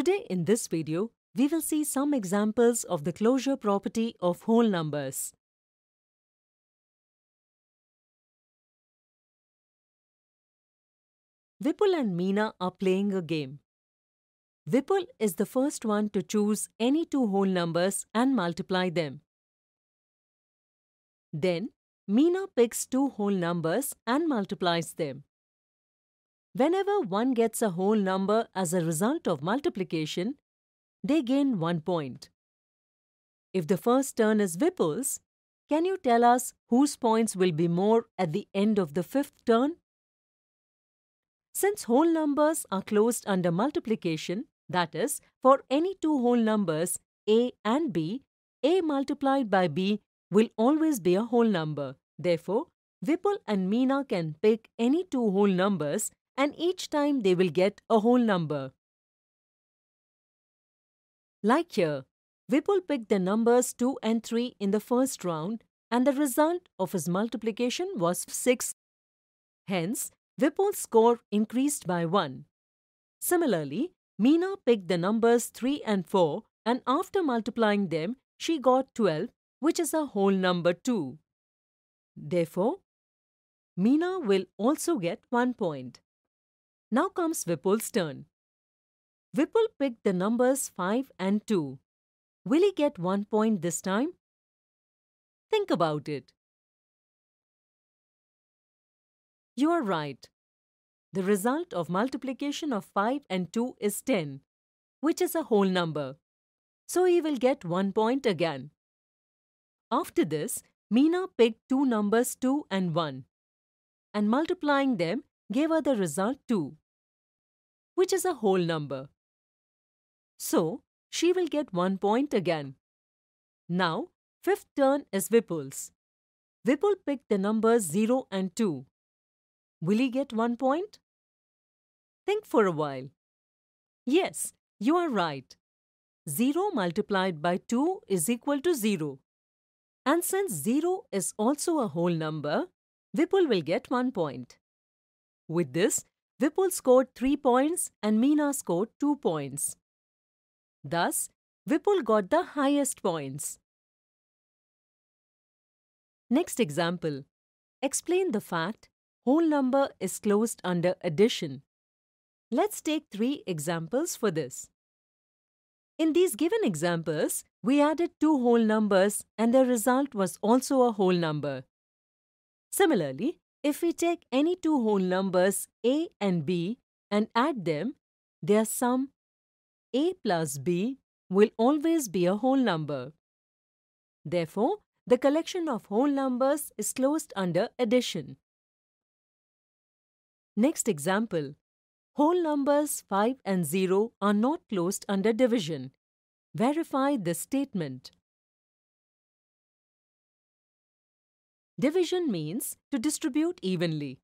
Today in this video, we will see some examples of the closure property of whole numbers. Vipul and Meena are playing a game. Vipul is the first one to choose any two whole numbers and multiply them. Then, Meena picks two whole numbers and multiplies them. Whenever one gets a whole number as a result of multiplication, they gain one point. If the first turn is Vipul's, can you tell us whose points will be more at the end of the fifth turn? Since whole numbers are closed under multiplication, that is, for any two whole numbers, a and b, a multiplied by b will always be a whole number. Therefore, Vipul and Meena can pick any two whole numbers and each time they will get a whole number. Like here, Vipul picked the numbers 2 and 3 in the first round and the result of his multiplication was 6. Hence, Vipul's score increased by 1. Similarly, Meena picked the numbers 3 and 4 and after multiplying them, she got 12 which is a whole number 2. Therefore, Meena will also get 1 point. Now comes Vipul's turn. Vipul picked the numbers 5 and 2. Will he get 1 point this time? Think about it. You are right. The result of multiplication of 5 and 2 is 10, which is a whole number. So he will get 1 point again. After this, Meena picked two numbers 2 and 1. And multiplying them, gave her the result 2, which is a whole number. So, she will get 1 point again. Now, fifth turn is Vipul's. Vipul picked the numbers 0 and 2. Will he get 1 point? Think for a while. Yes, you are right. 0 multiplied by 2 is equal to 0. And since 0 is also a whole number, Vipul will get 1 point. With this, Vipul scored 3 points and Meena scored 2 points. Thus, Vipul got the highest points. Next example. Explain the fact whole number is closed under addition. Let's take three examples for this. In these given examples, we added two whole numbers and their result was also a whole number. Similarly, if we take any two whole numbers a and b and add them, their sum a plus b will always be a whole number. Therefore, the collection of whole numbers is closed under addition. Next example. Whole numbers 5 and 0 are not closed under division. Verify this statement. Division means to distribute evenly.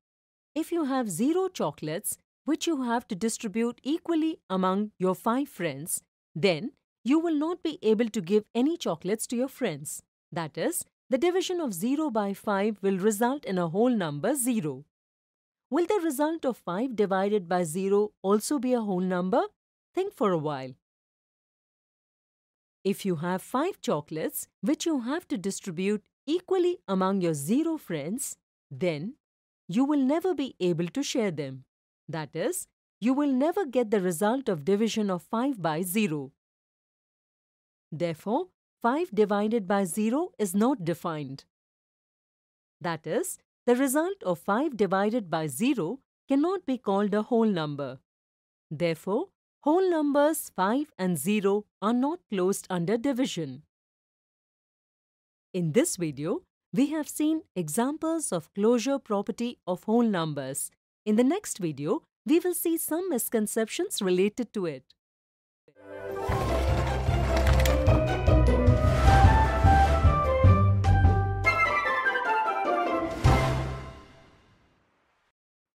If you have zero chocolates, which you have to distribute equally among your five friends, then you will not be able to give any chocolates to your friends. That is, the division of 0 by 5 will result in a whole number 0. Will the result of 5 divided by 0 also be a whole number? Think for a while. If you have 5 chocolates, which you have to distribute equally among your zero friends, then you will never be able to share them. That is, you will never get the result of division of 5 by 0. Therefore, 5 divided by 0 is not defined. That is, the result of 5 divided by 0 cannot be called a whole number. Therefore, whole numbers 5 and 0 are not closed under division. In this video, we have seen examples of closure property of whole numbers. In the next video, we will see some misconceptions related to it.